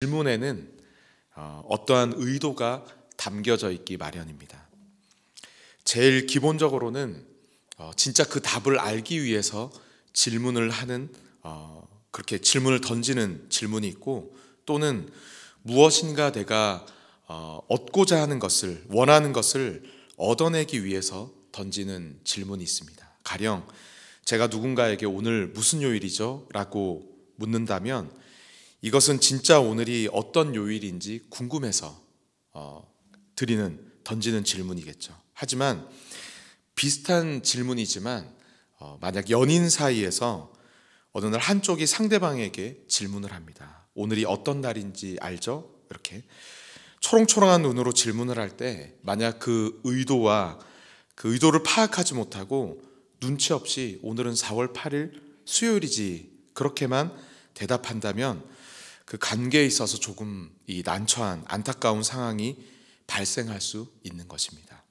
질문에는 어, 어떠한 의도가 담겨져 있기 마련입니다. 제일 기본적으로는 어, 진짜 그 답을 알기 위해서 질문을 하는 어, 그렇게 질문을 던지는 질문이 있고 또는 무엇인가 내가 얻고자 하는 것을 원하는 것을 얻어내기 위해서 던지는 질문이 있습니다. 가령 제가 누군가에게 오늘 무슨 요일이죠? 라고 묻는다면 이것은 진짜 오늘이 어떤 요일인지 궁금해서 어, 드리는 던지는 질문이겠죠. 하지만 비슷한 질문이지만 어, 만약 연인 사이에서 어느 날 한쪽이 상대방에게 질문을 합니다. 오늘이 어떤 날인지 알죠? 이렇게 초롱초롱한 눈으로 질문을 할 때 만약 그 의도와 그 의도를 파악하지 못하고 눈치 없이 오늘은 4월 8일 수요일이지 그렇게만 대답한다면 그 관계에 있어서 조금 이 난처한 안타까운 상황이 발생할 수 있는 것입니다.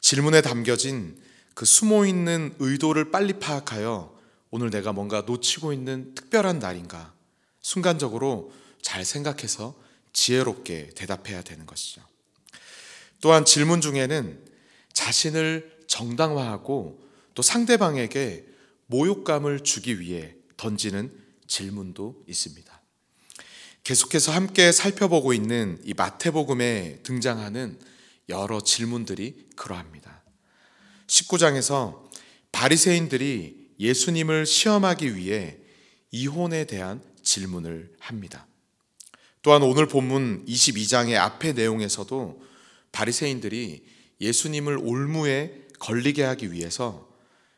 질문에 담겨진 그 숨어 있는 의도를 빨리 파악하여 오늘 내가 뭔가 놓치고 있는 특별한 날인가 순간적으로 잘 생각해서 지혜롭게 대답해야 되는 것이죠. 또한 질문 중에는 자신을 정당화하고 또 상대방에게 모욕감을 주기 위해 던지는 질문도 있습니다. 계속해서 함께 살펴보고 있는 이 마태복음에 등장하는 여러 질문들이 그러합니다. 19장에서 바리새인들이 예수님을 시험하기 위해 이혼에 대한 질문을 합니다. 또한 오늘 본문 22장의 앞의 내용에서도 바리새인들이 예수님을 올무에 걸리게 하기 위해서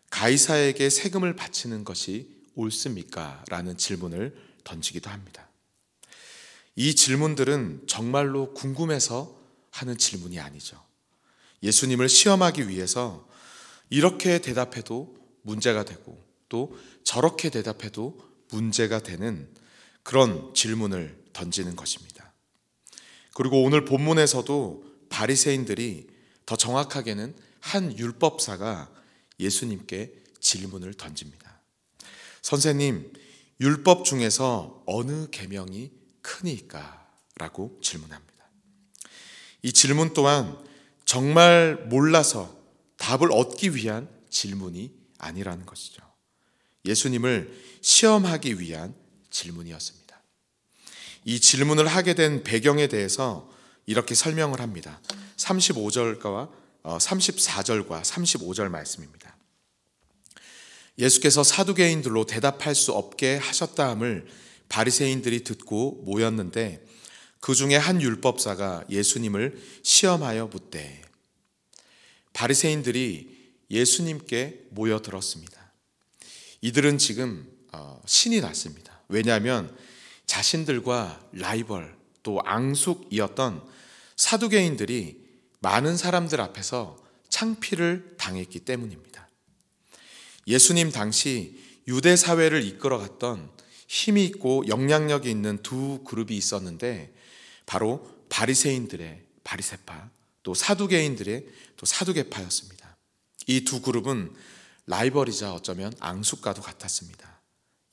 가이사에게 세금을 바치는 것이 옳습니까? 라는 질문을 던지기도 합니다. 이 질문들은 정말로 궁금해서 하는 질문이 아니죠. 예수님을 시험하기 위해서 이렇게 대답해도 문제가 되고 또 저렇게 대답해도 문제가 되는 그런 질문을 던지는 것입니다. 그리고 오늘 본문에서도 바리새인들이 더 정확하게는 한 율법사가 예수님께 질문을 던집니다. 선생님, 율법 중에서 어느 계명이 크니까? 라고 질문합니다. 이 질문 또한 정말 몰라서 답을 얻기 위한 질문이 아니라는 것이죠. 예수님을 시험하기 위한 질문이었습니다. 이 질문을 하게 된 배경에 대해서 이렇게 설명을 합니다. 35절과 34절과 35절 말씀입니다. 예수께서 사두개인들로 대답할 수 없게 하셨다함을 바리새인들이 듣고 모였는데 그 중에 한 율법사가 예수님을 시험하여 묻되 바리새인들이 예수님께 모여들었습니다. 이들은 지금 어, 신이 났습니다. 왜냐하면 자신들과 라이벌 또 앙숙이었던 사두개인들이 많은 사람들 앞에서 창피를 당했기 때문입니다. 예수님 당시 유대 사회를 이끌어갔던 힘이 있고 영향력이 있는 두 그룹이 있었는데 바로 바리새인들의 바리새파 또 사두개인들의 또 사두개파였습니다. 이 두 그룹은 라이벌이자 어쩌면 앙숙과도 같았습니다.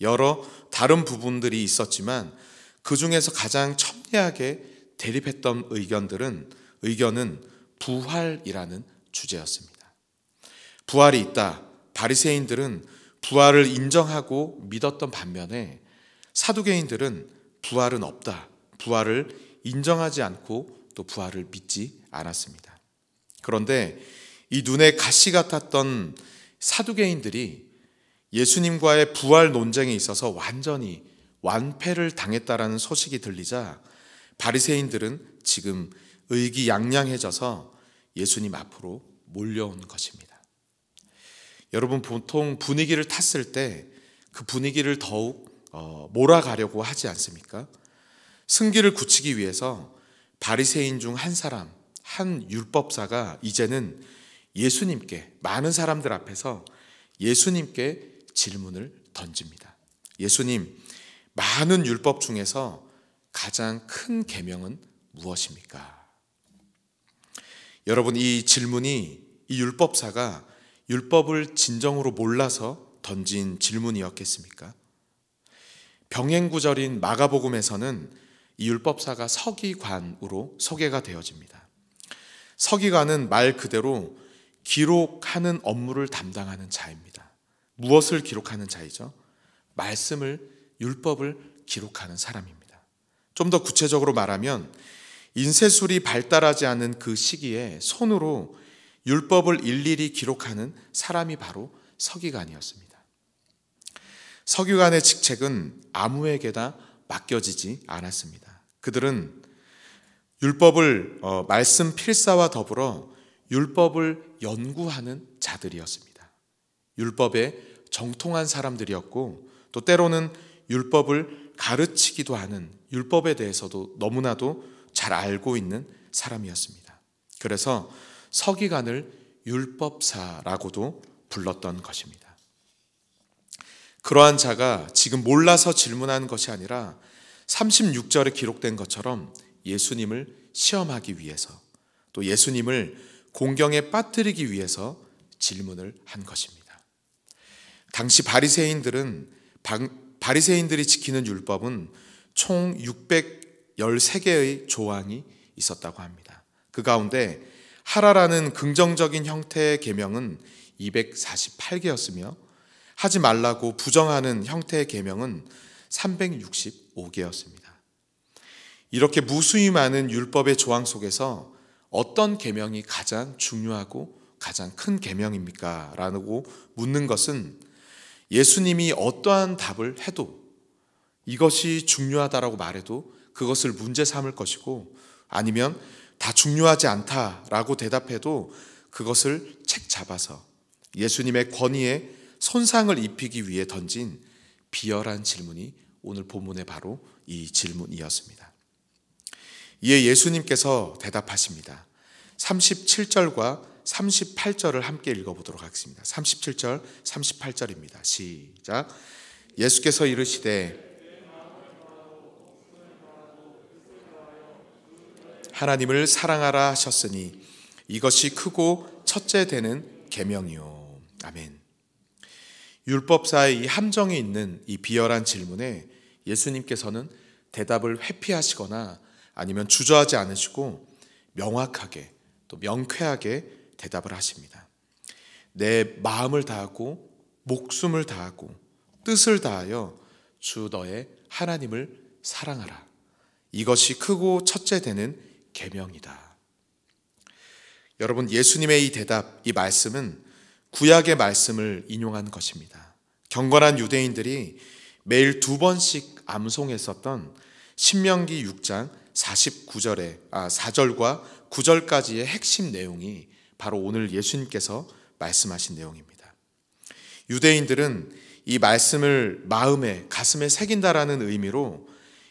여러 다른 부분들이 있었지만 그 중에서 가장 첨예하게 대립했던 의견들은 의견은 부활이라는 주제였습니다. 부활이 있다. 바리새인들은 부활을 인정하고 믿었던 반면에 사두개인들은 부활은 없다. 부활을 인정하지 않고 또 부활을 믿지 않았습니다. 그런데 이 눈에 가시 같았던 사두개인들이 예수님과의 부활 논쟁에 있어서 완전히 완패를 당했다라는 소식이 들리자 바리새인들은 지금 의기양양해져서 예수님 앞으로 몰려온 것입니다. 여러분 보통 분위기를 탔을 때 그 분위기를 더욱 어, 몰아가려고 하지 않습니까? 승기를 굳히기 위해서 바리새인 중 한 사람, 한 율법사가 이제는 예수님께 많은 사람들 앞에서 예수님께 질문을 던집니다. 예수님, 많은 율법 중에서 가장 큰 계명은 무엇입니까? 여러분 이 질문이 이 율법사가 율법을 진정으로 몰라서 던진 질문이었겠습니까? 병행구절인 마가복음에서는 이 율법사가 서기관으로 소개가 되어집니다. 서기관은 말 그대로 기록하는 업무를 담당하는 자입니다. 무엇을 기록하는 자이죠? 말씀을, 율법을 기록하는 사람입니다. 좀 더 구체적으로 말하면 인쇄술이 발달하지 않은 그 시기에 손으로 율법을 일일이 기록하는 사람이 바로 서기관이었습니다. 서기관의 직책은 아무에게나 맡겨지지 않았습니다. 그들은 율법을 어, 말씀 필사와 더불어 율법을 연구하는 자들이었습니다. 율법에 정통한 사람들이었고 또 때로는 율법을 가르치기도 하는 율법에 대해서도 너무나도 잘 알고 있는 사람이었습니다. 그래서 서기관을 율법사라고도 불렀던 것입니다. 그러한 자가 지금 몰라서 질문한 것이 아니라 36절에 기록된 것처럼 예수님을 시험하기 위해서 또 예수님을 공경에 빠뜨리기 위해서 질문을 한 것입니다. 당시 바리새인들은 바리새인들이 지키는 율법은 총 613개의 조항이 있었다고 합니다. 그 가운데 하라라는 긍정적인 형태의 계명은 248개였으며 하지 말라고 부정하는 형태의 계명은 365개였습니다. 이렇게 무수히 많은 율법의 조항 속에서 어떤 계명이 가장 중요하고 가장 큰 계명입니까? 라고 묻는 것은 예수님이 어떠한 답을 해도 이것이 중요하다라고 말해도 그것을 문제 삼을 것이고 아니면 다 중요하지 않다라고 대답해도 그것을 책 잡아서 예수님의 권위에 손상을 입히기 위해 던진 비열한 질문이 오늘 본문에 바로 이 질문이었습니다. 이에 예수님께서 대답하십니다. 37절과 38절을 함께 읽어보도록 하겠습니다. 37절, 38절입니다. 시작. 예수께서 이르시되 하나님을 사랑하라 하셨으니 이것이 크고 첫째 되는 계명이요. 아멘. 율법사의 이 함정에 있는 이 비열한 질문에 예수님께서는 대답을 회피하시거나 아니면 주저하지 않으시고 명확하게 또 명쾌하게 대답을 하십니다. 내 마음을 다하고 목숨을 다하고 뜻을 다하여 주 너의 하나님을 사랑하라. 이것이 크고 첫째 되는 계명이다. 여러분 예수님의 이 대답, 이 말씀은 구약의 말씀을 인용한 것입니다. 경건한 유대인들이 매일 두 번씩 암송했었던 신명기 6장 49절에 아 4절과 9절까지의 핵심 내용이 바로 오늘 예수님께서 말씀하신 내용입니다. 유대인들은 이 말씀을 마음에 가슴에 새긴다라는 의미로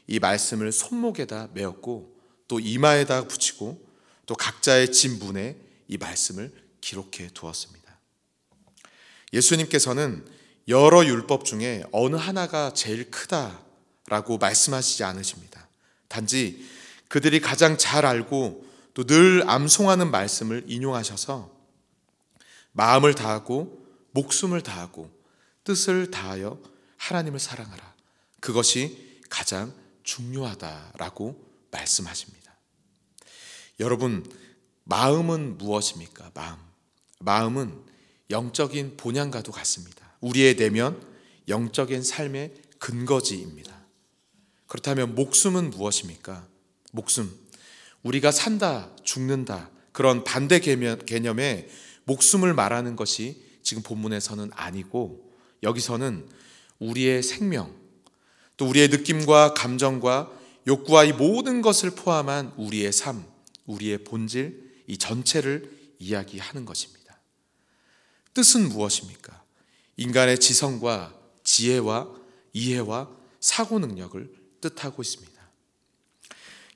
이 말씀을 손목에다 메었고 또 이마에다 붙이고 또 각자의 진분에 이 말씀을 기록해 두었습니다. 예수님께서는 여러 율법 중에 어느 하나가 제일 크다라고 말씀하시지 않으십니다. 단지 그들이 가장 잘 알고 또 늘 암송하는 말씀을 인용하셔서 마음을 다하고 목숨을 다하고 뜻을 다하여 하나님을 사랑하라. 그것이 가장 중요하다라고 말씀하십니다. 여러분 마음은 무엇입니까? 마음. 마음은 영적인 본향과도 같습니다. 우리의 내면 영적인 삶의 근거지입니다. 그렇다면 목숨은 무엇입니까? 목숨. 우리가 산다, 죽는다 그런 반대 개념의 목숨을 말하는 것이 지금 본문에서는 아니고 여기서는 우리의 생명, 또 우리의 느낌과 감정과 욕구와 이 모든 것을 포함한 우리의 삶, 우리의 본질, 이 전체를 이야기하는 것입니다. 뜻은 무엇입니까? 인간의 지성과 지혜와 이해와 사고 능력을 뜻하고 있습니다.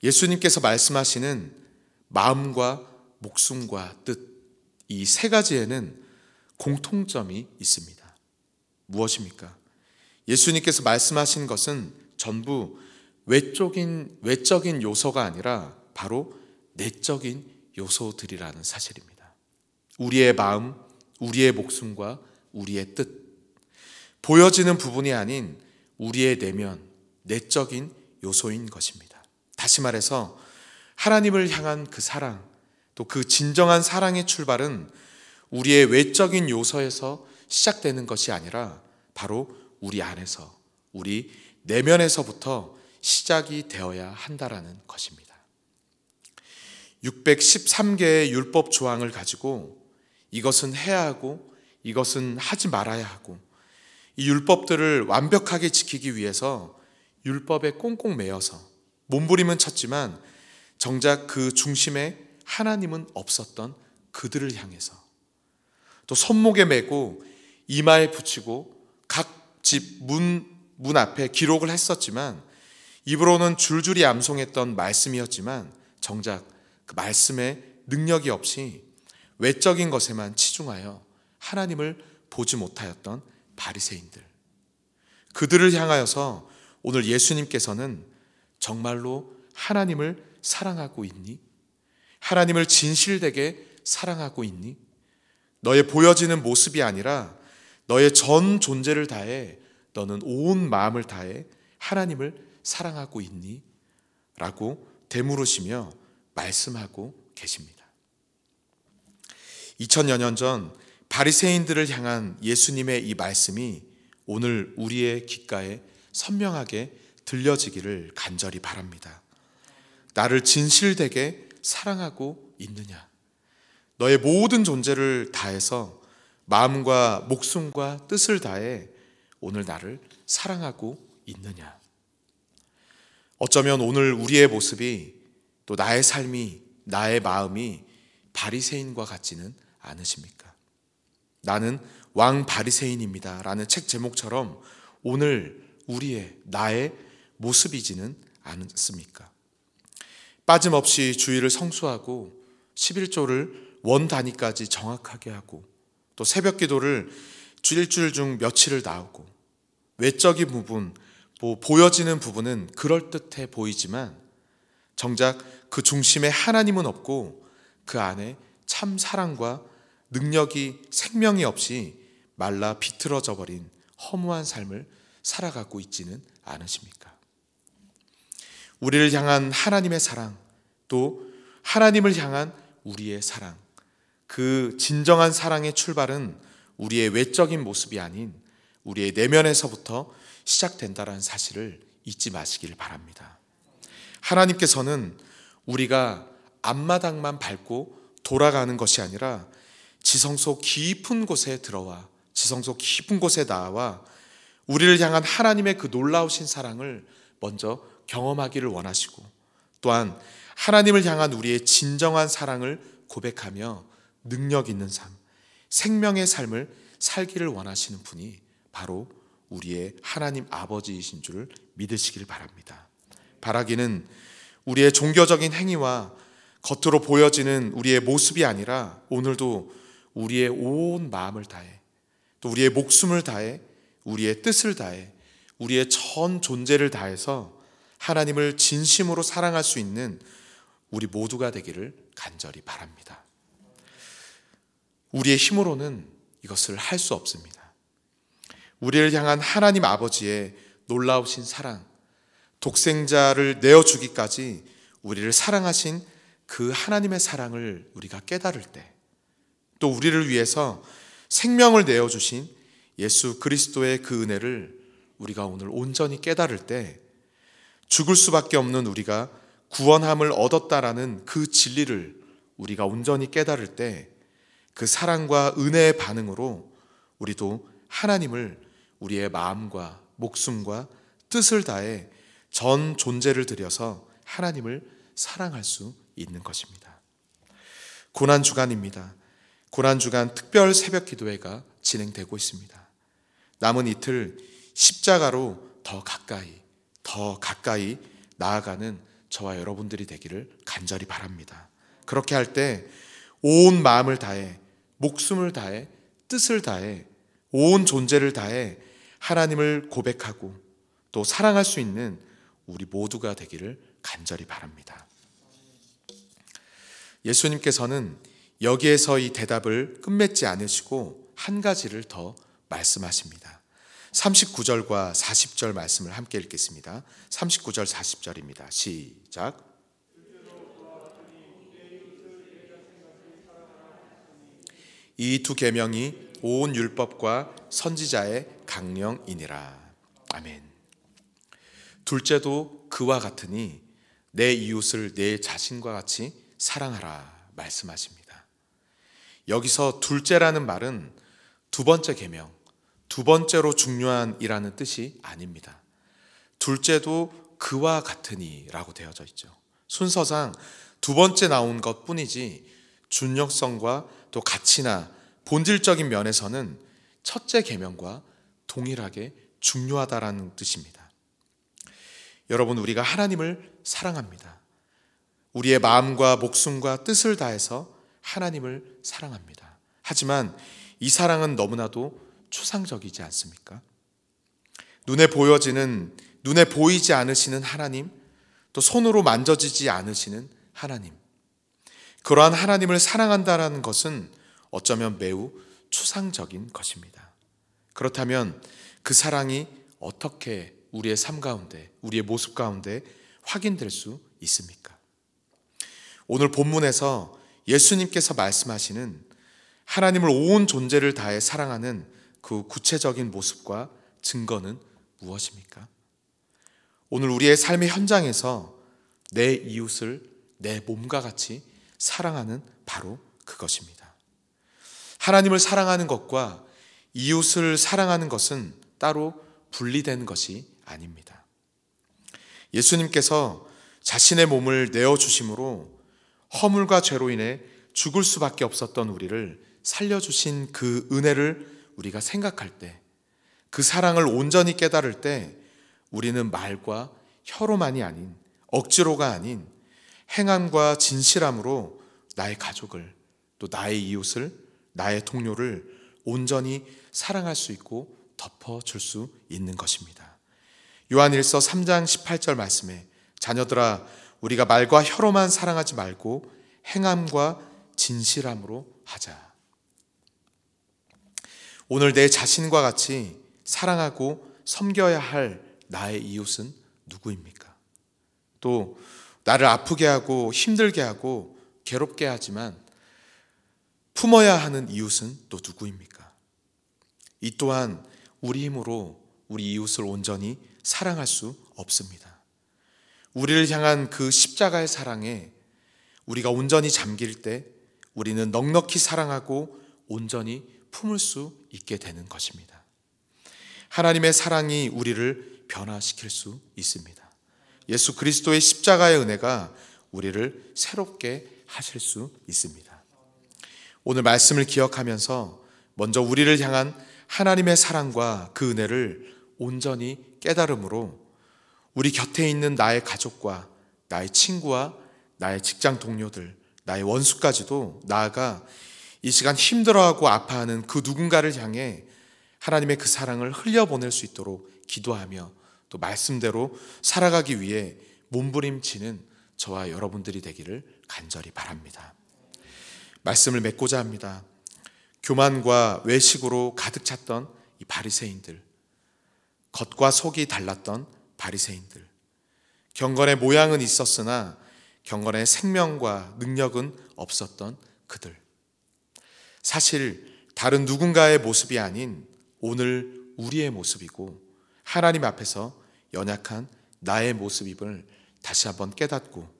예수님께서 말씀하시는 마음과 목숨과 뜻, 이 세 가지에는 공통점이 있습니다. 무엇입니까? 예수님께서 말씀하신 것은 전부 외적인, 외적인 요소가 아니라 바로 내적인 요소들이라는 사실입니다. 우리의 마음, 우리의 목숨과 우리의 뜻. 보여지는 부분이 아닌 우리의 내면, 내적인 요소인 것입니다. 다시 말해서 하나님을 향한 그 사랑, 또 그 진정한 사랑의 출발은 우리의 외적인 요소에서 시작되는 것이 아니라 바로 우리 안에서, 우리 내면에서부터 시작이 되어야 한다라는 것입니다. 613개의 율법 조항을 가지고 이것은 해야 하고 이것은 하지 말아야 하고 이 율법들을 완벽하게 지키기 위해서 율법에 꽁꽁 매여서 몸부림은 쳤지만 정작 그 중심에 하나님은 없었던 그들을 향해서 또 손목에 메고 이마에 붙이고 각 집 문 문 앞에 기록을 했었지만 입으로는 줄줄이 암송했던 말씀이었지만 정작 그 말씀의 능력이 없이 외적인 것에만 치중하여 하나님을 보지 못하였던 바리새인들. 그들을 향하여서 오늘 예수님께서는 정말로 하나님을 사랑하고 있니? 하나님을 진실되게 사랑하고 있니? 너의 보여지는 모습이 아니라 너의 전 존재를 다해 너는 온 마음을 다해 하나님을 사랑하고 있니? 라고 되물으시며 말씀하고 계십니다. 2 0여년 전 바리새인들을 향한 예수님의 이 말씀이 오늘 우리의 귓가에 선명하게 들려지기를 간절히 바랍니다. 나를 진실되게 사랑하고 있느냐? 너의 모든 존재를 다해서 마음과 목숨과 뜻을 다해 오늘 나를 사랑하고 있느냐? 어쩌면 오늘 우리의 모습이 또 나의 삶이 나의 마음이 바리새인과 같지는 않으십니까? 나는 왕 바리새인입니다라는 책 제목처럼 오늘 우리의 나의 모습이지는 않습니까? 빠짐없이 주의를 성수하고 11조를 원 단위까지 정확하게 하고 또 새벽 기도를 일주일 중 며칠을 나오고 외적인 부분, 뭐 보여지는 부분은 그럴듯해 보이지만 정작 그 중심에 하나님은 없고 그 안에 참 사랑과 능력이 생명이 없이 말라 비틀어져 버린 허무한 삶을 살아가고 있지는 않으십니까? 우리를 향한 하나님의 사랑, 또 하나님을 향한 우리의 사랑, 그 진정한 사랑의 출발은 우리의 외적인 모습이 아닌 우리의 내면에서부터 시작된다라는 사실을 잊지 마시길 바랍니다. 하나님께서는 우리가 앞마당만 밟고 돌아가는 것이 아니라 지성소 깊은 곳에 들어와 지성소 깊은 곳에 나와 우리를 향한 하나님의 그 놀라우신 사랑을 먼저 경험하기를 원하시고 또한 하나님을 향한 우리의 진정한 사랑을 고백하며 능력 있는 삶, 생명의 삶을 살기를 원하시는 분이 바로 우리의 하나님 아버지이신 줄 믿으시길 바랍니다. 바라기는 우리의 종교적인 행위와 겉으로 보여지는 우리의 모습이 아니라 오늘도 우리의 온 마음을 다해 또 우리의 목숨을 다해 우리의 뜻을 다해 우리의 전 존재를 다해서 하나님을 진심으로 사랑할 수 있는 우리 모두가 되기를 간절히 바랍니다. 우리의 힘으로는 이것을 할 수 없습니다. 우리를 향한 하나님 아버지의 놀라우신 사랑, 독생자를 내어주기까지 우리를 사랑하신 그 하나님의 사랑을 우리가 깨달을 때, 또 우리를 위해서 생명을 내어주신 예수 그리스도의 그 은혜를 우리가 오늘 온전히 깨달을 때, 죽을 수밖에 없는 우리가 구원함을 얻었다라는 그 진리를 우리가 온전히 깨달을 때, 그 사랑과 은혜의 반응으로 우리도 하나님을 우리의 마음과 목숨과 뜻을 다해 전 존재를 들여서 하나님을 사랑할 수 있는 것입니다. 고난 주간입니다. 고난 주간 특별 새벽 기도회가 진행되고 있습니다. 남은 이틀 십자가로 더 가까이 더 가까이 나아가는 저와 여러분들이 되기를 간절히 바랍니다. 그렇게 할 때 온 마음을 다해 목숨을 다해 뜻을 다해 온 존재를 다해 하나님을 고백하고 또 사랑할 수 있는 우리 모두가 되기를 간절히 바랍니다. 예수님께서는 여기에서 이 대답을 끝맺지 않으시고 한 가지를 더 말씀하십니다. 39절과 40절 말씀을 함께 읽겠습니다. 39절 40절입니다. 시작. 이두 계명이 온 율법과 선지자의 강령이니라. 아멘. 둘째도 그와 같으니 내 이웃을 내 자신과 같이 사랑하라 말씀하십니다. 여기서 둘째라는 말은 두 번째 계명, 두 번째로 중요한이라는 뜻이 아닙니다. 둘째도 그와 같으니라고 되어져 있죠. 순서상 두 번째 나온 것 뿐이지 준역성과 또 가치나 본질적인 면에서는 첫째 계명과 동일하게 중요하다라는 뜻입니다. 여러분 우리가 하나님을 사랑합니다. 우리의 마음과 목숨과 뜻을 다해서 하나님을 사랑합니다. 하지만 이 사랑은 너무나도 추상적이지 않습니까? 눈에 보여지는 눈에 보이지 않으시는 하나님, 또 손으로 만져지지 않으시는 하나님. 그러한 하나님을 사랑한다라는 것은 어쩌면 매우 추상적인 것입니다. 그렇다면 그 사랑이 어떻게 우리의 삶 가운데, 우리의 모습 가운데 확인될 수 있습니까? 오늘 본문에서 예수님께서 말씀하시는 하나님을 온 존재를 다해 사랑하는 그 구체적인 모습과 증거는 무엇입니까? 오늘 우리의 삶의 현장에서 내 이웃을 내 몸과 같이 사랑하는 바로 그것입니다. 하나님을 사랑하는 것과 이웃을 사랑하는 것은 따로 분리된 것이 아닙니다. 예수님께서 자신의 몸을 내어주심으로 허물과 죄로 인해 죽을 수밖에 없었던 우리를 살려주신 그 은혜를 우리가 생각할 때, 그 사랑을 온전히 깨달을 때, 우리는 말과 혀로만이 아닌, 억지로가 아닌, 행함과 진실함으로 나의 가족을, 또 나의 이웃을, 나의 동료를 온전히 사랑할 수 있고 덮어줄 수 있는 것입니다. 요한일서 3장 18절 말씀에 자녀들아 우리가 말과 혀로만 사랑하지 말고 행함과 진실함으로 하자. 오늘 내 자신과 같이 사랑하고 섬겨야 할 나의 이웃은 누구입니까? 또 나를 아프게 하고 힘들게 하고 괴롭게 하지만 품어야 하는 이웃은 또 누구입니까? 이 또한 우리 힘으로 우리 이웃을 온전히 사랑할 수 없습니다. 우리를 향한 그 십자가의 사랑에 우리가 온전히 잠길 때 우리는 넉넉히 사랑하고 온전히 품을 수 있게 되는 것입니다. 하나님의 사랑이 우리를 변화시킬 수 있습니다. 예수 그리스도의 십자가의 은혜가 우리를 새롭게 하실 수 있습니다. 오늘 말씀을 기억하면서 먼저 우리를 향한 하나님의 사랑과 그 은혜를 온전히 깨달음으로 우리 곁에 있는 나의 가족과 나의 친구와 나의 직장 동료들, 나의 원수까지도 나아가 이 시간 힘들어하고 아파하는 그 누군가를 향해 하나님의 그 사랑을 흘려보낼 수 있도록 기도하며 또 말씀대로 살아가기 위해 몸부림치는 저와 여러분들이 되기를 간절히 바랍니다. 말씀을 맺고자 합니다. 교만과 외식으로 가득 찼던 이 바리새인들 겉과 속이 달랐던 바리새인들. 경건의 모양은 있었으나 경건의 생명과 능력은 없었던 그들. 사실 다른 누군가의 모습이 아닌 오늘 우리의 모습이고 하나님 앞에서 연약한 나의 모습임을 다시 한번 깨닫고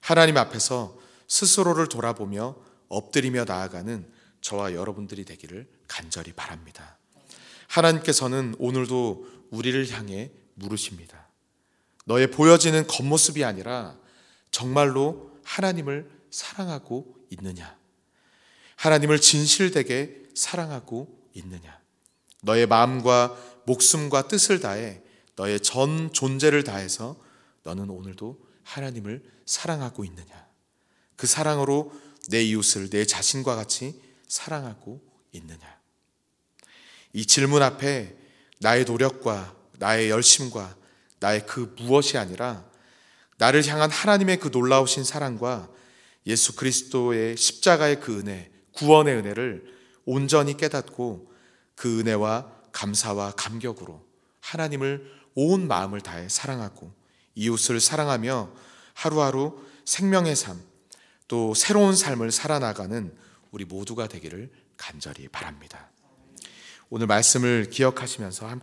하나님 앞에서 스스로를 돌아보며 엎드리며 나아가는 저와 여러분들이 되기를 간절히 바랍니다. 하나님께서는 오늘도 우리를 향해 물으십니다. 너의 보여지는 겉모습이 아니라 정말로 하나님을 사랑하고 있느냐? 하나님을 진실되게 사랑하고 있느냐? 너의 마음과 목숨과 뜻을 다해 너의 전 존재를 다해서 너는 오늘도 하나님을 사랑하고 있느냐? 그 사랑으로 내 이웃을 내 자신과 같이 사랑하고 있느냐? 이 질문 앞에 나의 노력과 나의 열심과 나의 그 무엇이 아니라 나를 향한 하나님의 그 놀라우신 사랑과 예수 그리스도의 십자가의 그 은혜, 구원의 은혜를 온전히 깨닫고 그 은혜와 감사와 감격으로 하나님을 온 마음을 다해 사랑하고 이웃을 사랑하며 하루하루 생명의 삶, 또 새로운 삶을 살아나가는 우리 모두가 되기를 간절히 바랍니다. 오늘 말씀을 기억하시면서 함께